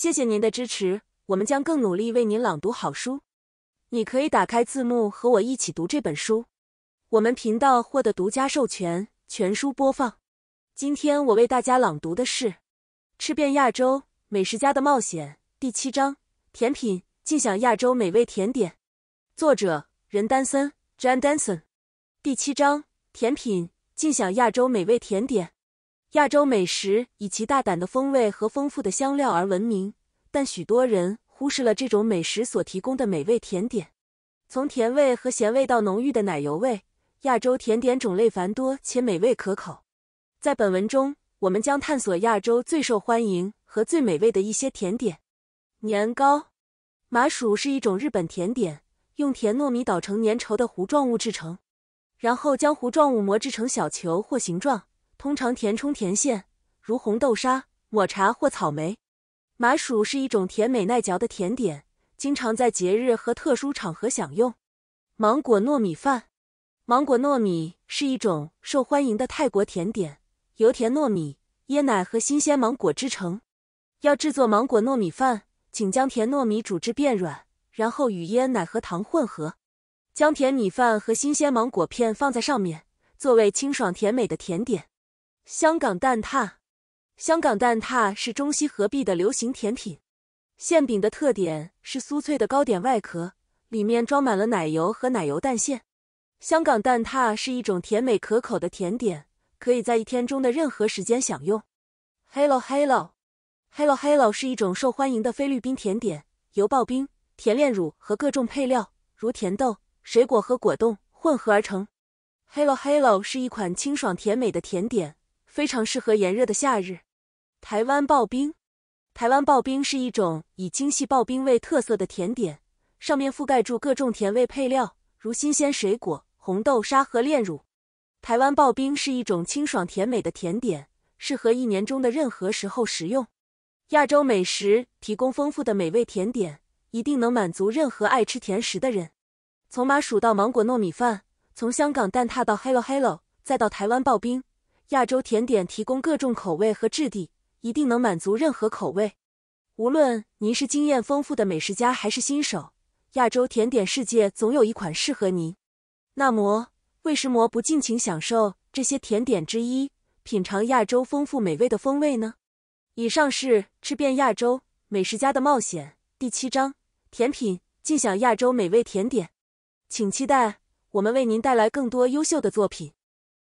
谢谢您的支持，我们将更努力为您朗读好书。你可以打开字幕和我一起读这本书。我们频道获得独家授权全书播放。今天我为大家朗读的是《吃遍亚洲美食家的冒险》第七章：甜品，尽享亚洲美味甜点。作者：任丹森 （John Danson）。第七章：甜品，尽享亚洲美味甜点。亚洲美食以其大胆的风味和丰富的香料而闻名，但许多人忽视了这种美食所提供的美味甜点。从甜味和咸味到浓郁的奶油味，亚洲甜点种类繁多且美味可口。在本文中，我们将探索亚洲最受欢迎和最美味的一些甜点。年糕、麻薯是一种日本甜点，用甜糯米捣成粘稠的糊状物制成，然后将糊状物磨制成小球或形状。通常填充甜馅，如红豆沙、抹茶或草莓。麻薯是一种甜美耐嚼的甜点，经常在节日和特殊场合享用。芒果糯米饭，芒果糯米是一种受欢迎的泰国甜点，由甜糯米、椰奶和新鲜芒果制成。要制作芒果糯米饭，请将甜糯米煮至变软，然后与椰奶和糖混合，将甜米饭和新鲜芒果片放在上面，作为清爽甜美的甜点。香港蛋挞，香港蛋挞是中西合璧的流行甜品。馅饼的特点是酥脆的糕点外壳，里面装满了奶油和奶油蛋馅。香港蛋挞是一种甜美可口的甜点，可以在一天中的任何时间享用。Hello Hello，Hello Hello 是一种受欢迎的菲律宾甜点，由刨冰、甜炼乳和各种配料如甜豆、水果和果冻混合而成。Hello Hello 是一款清爽甜美的甜点。非常适合炎热的夏日。台湾刨冰，台湾刨冰是一种以精细刨冰为特色的甜点，上面覆盖住各种甜味配料，如新鲜水果、红豆沙和炼乳。台湾刨冰是一种清爽甜美的甜点，适合一年中的任何时候食用。亚洲美食提供丰富的美味甜点，一定能满足任何爱吃甜食的人。从麻薯到芒果糯米饭，从香港蛋挞到 Hello Hello，再到台湾刨冰。亚洲甜点提供各种口味和质地，一定能满足任何口味。无论您是经验丰富的美食家还是新手，亚洲甜点世界总有一款适合您。那么，为什么不尽情享受这些甜点之一，品尝亚洲丰富美味的风味呢？以上是《吃遍亚洲美食家的冒险》第七章：甜品，尽享亚洲美味甜点。请期待我们为您带来更多优秀的作品。